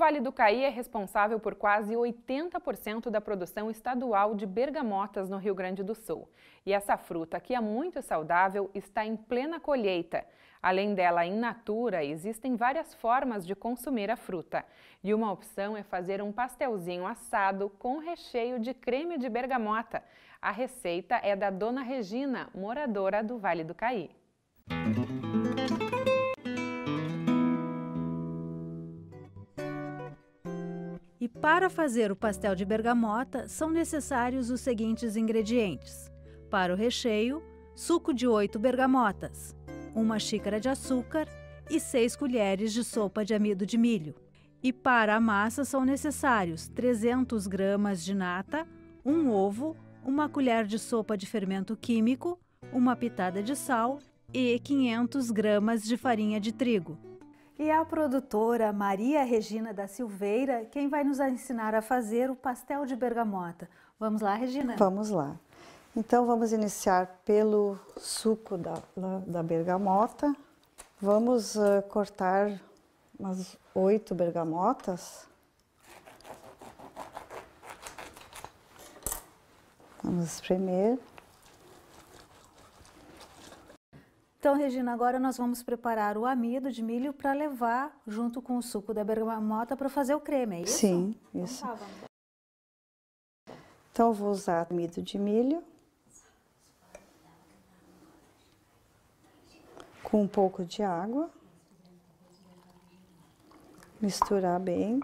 Vale do Caí é responsável por quase 80% da produção estadual de bergamotas no Rio Grande do Sul. E essa fruta, que é muito saudável, está em plena colheita. Além dela, em natura, existem várias formas de consumir a fruta. E uma opção é fazer um pastelzinho assado com recheio de creme de bergamota. A receita é da dona Regina, moradora do Vale do Caí. Música para fazer o pastel de bergamota são necessários os seguintes ingredientes: para o recheio, suco de 8 bergamotas, uma xícara de açúcar e 6 colheres de sopa de amido de milho. E para a massa são necessários 300 gramas de nata, um ovo, uma colher de sopa de fermento químico, uma pitada de sal e 500 gramas de farinha de trigo. E a produtora Maria Regina da Silveira quem vai nos ensinar a fazer o pastel de bergamota. Vamos lá, Regina? Vamos lá. Então vamos iniciar pelo suco da, da bergamota. Vamos uh, cortar umas oito bergamotas. Vamos espremer. Então, Regina, agora nós vamos preparar o amido de milho para levar junto com o suco da bergamota para fazer o creme, é isso? Sim, isso. Então, tá, então, eu vou usar amido de milho. Com um pouco de água. Misturar bem.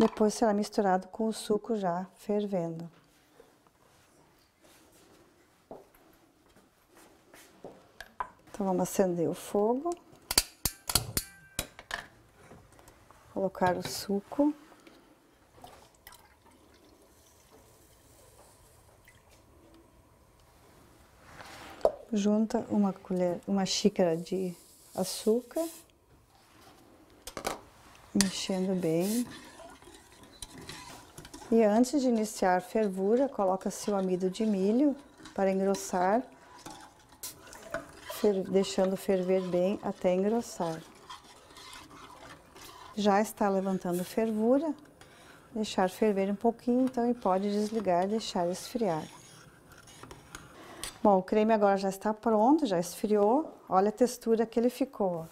Depois será misturado com o suco já fervendo. Então vamos acender o fogo. Colocar o suco. junta uma colher, uma xícara de açúcar, mexendo bem. E antes de iniciar a fervura, coloca-se o amido de milho para engrossar, fer deixando ferver bem até engrossar. Já está levantando fervura, deixar ferver um pouquinho, então, e pode desligar e deixar esfriar. Bom, o creme agora já está pronto, já esfriou. Olha a textura que ele ficou.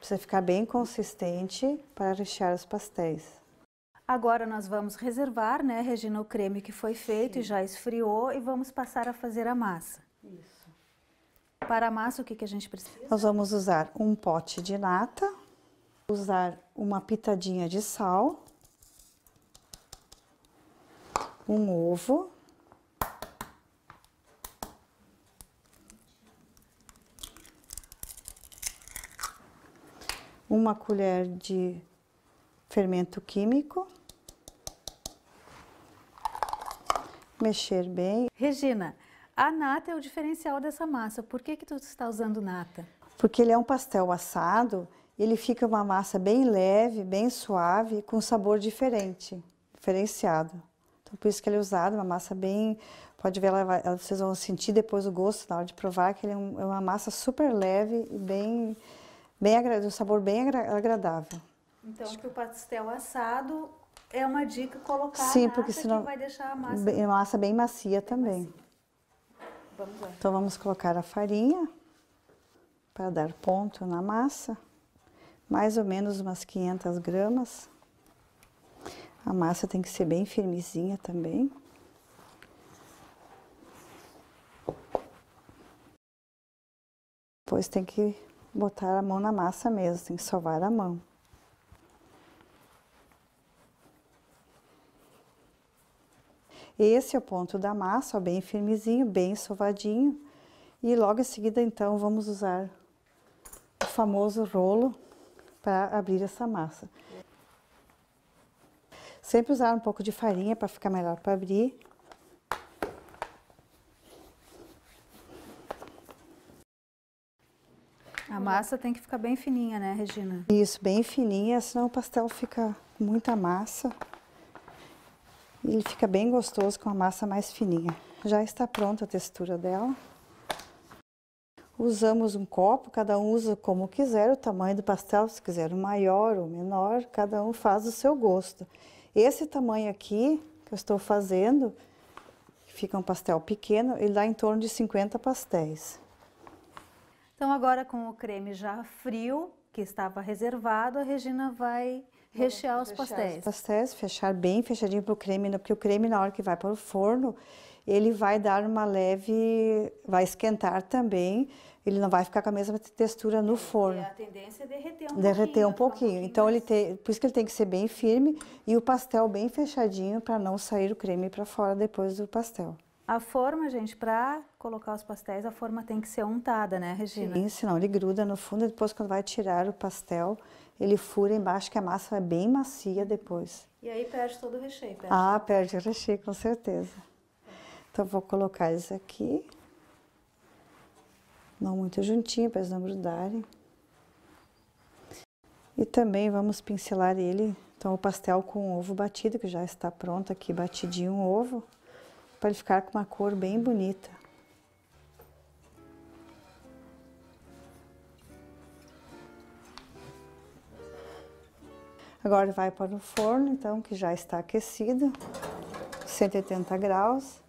Precisa ficar bem consistente para rechear os pastéis. Agora nós vamos reservar, né, Regina, o creme que foi feito Sim. e já esfriou e vamos passar a fazer a massa. Isso. Para a massa, o que, que a gente precisa? Nós vamos usar um pote de nata, usar uma pitadinha de sal, um ovo, uma colher de fermento químico. Mexer bem. Regina, a nata é o diferencial dessa massa. Por que que tu está usando nata? Porque ele é um pastel assado, ele fica uma massa bem leve, bem suave, com sabor diferente, diferenciado. Então, por isso que ele é usado, uma massa bem... Pode ver, vocês vão sentir depois o gosto na hora de provar, que ele é, é uma massa super leve e bem, bem, um sabor bem agradável. Então, que o pastel assado é uma dica colocar Sim, porque senão vai deixar a massa bem, massa bem macia também. Macia. Vamos lá. Então vamos colocar a farinha para dar ponto na massa, mais ou menos umas 500 gramas. A massa tem que ser bem firmezinha também. Depois tem que botar a mão na massa mesmo, tem que sovar a mão. Esse é o ponto da massa, ó, bem firmezinho, bem sovadinho. E logo em seguida, então, vamos usar o famoso rolo para abrir essa massa. Sempre usar um pouco de farinha para ficar melhor para abrir. A massa tem que ficar bem fininha, né, Regina? Isso, bem fininha, senão o pastel fica muita massa. Ele fica bem gostoso com a massa mais fininha. Já está pronta a textura dela. Usamos um copo, cada um usa como quiser o tamanho do pastel, se quiser o maior ou menor, cada um faz o seu gosto. Esse tamanho aqui que eu estou fazendo, fica um pastel pequeno, ele dá em torno de 50 pastéis. Então agora com o creme já frio, que estava reservado, a Regina vai rechear os pastéis. Os pastéis, fechar bem fechadinho para o creme, porque o creme na hora que vai para o forno, ele vai dar uma leve, vai esquentar também, ele não vai ficar com a mesma textura no é, forno. E é a tendência é derreter um derreter pouquinho. um pouquinho. Então ele tem, por isso que ele tem que ser bem firme e o pastel bem fechadinho para não sair o creme para fora depois do pastel. A forma, gente, para colocar os pastéis, a forma tem que ser untada, né, Regina? Sim, senão ele gruda no fundo e depois quando vai tirar o pastel, ele fura embaixo que a massa é bem macia depois. E aí perde todo o recheio, perde. Ah, perde o recheio, com certeza. Então vou colocar isso aqui. Não muito juntinho, para eles não grudarem. E também vamos pincelar ele, então o pastel com ovo batido, que já está pronto aqui, batidinho o ovo para ele ficar com uma cor bem bonita. Agora vai para o forno, então, que já está aquecido, 180 graus.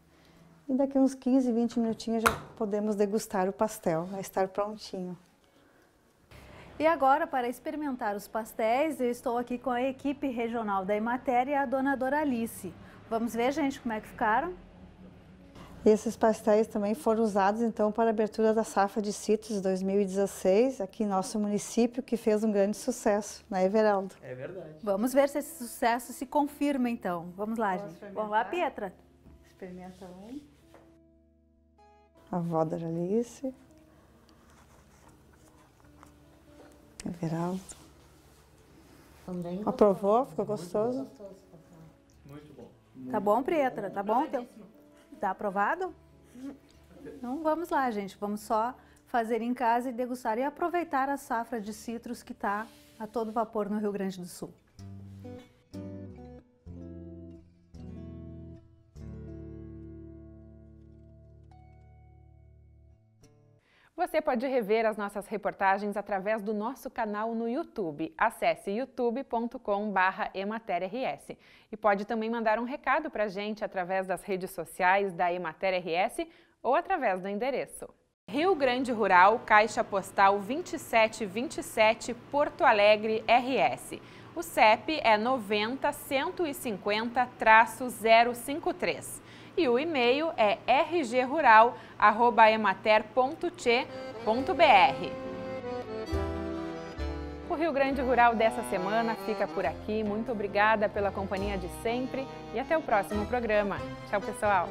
E daqui uns 15, 20 minutinhos já podemos degustar o pastel, vai estar prontinho. E agora, para experimentar os pastéis, eu estou aqui com a equipe regional da Ematéria, a dona Doralice. Vamos ver, gente, como é que ficaram? E esses pastéis também foram usados então para a abertura da safra de sítios 2016 aqui em nosso município, que fez um grande sucesso, né, Everaldo? É verdade. Vamos ver se esse sucesso se confirma então. Vamos lá, gente. Vamos lá, Pietra. Experimenta um. A avó da Alice. Everaldo. Também Aprovou? Ficou gostoso? Muito Muito bom. tá bom, Pietra? Tá bom? Teu... Tá aprovado? Então vamos lá, gente. Vamos só fazer em casa e degustar e aproveitar a safra de citros que está a todo vapor no Rio Grande do Sul. você pode rever as nossas reportagens através do nosso canal no YouTube. Acesse youtube.com/ematerRS e pode também mandar um recado para a gente através das redes sociais da Emater RS ou através do endereço. Rio Grande Rural, Caixa Postal 2727, Porto Alegre, RS. O CEP é 90150-053 e o e-mail é rgrural.emater.tche.br. O Rio Grande Rural dessa semana fica por aqui. Muito obrigada pela companhia de sempre e até o próximo programa. Tchau, pessoal!